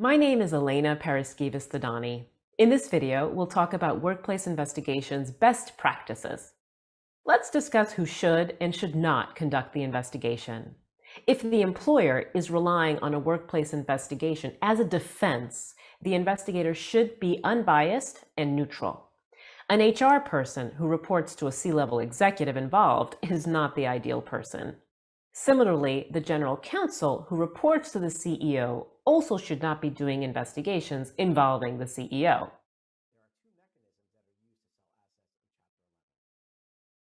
My name is Elena Periskevas Thadani. In this video, we'll talk about workplace investigations best practices. Let's discuss who should and should not conduct the investigation. If the employer is relying on a workplace investigation as a defense, the investigator should be unbiased and neutral. An HR person who reports to a C level executive involved is not the ideal person. Similarly, the general counsel who reports to the CEO also should not be doing investigations involving the CEO.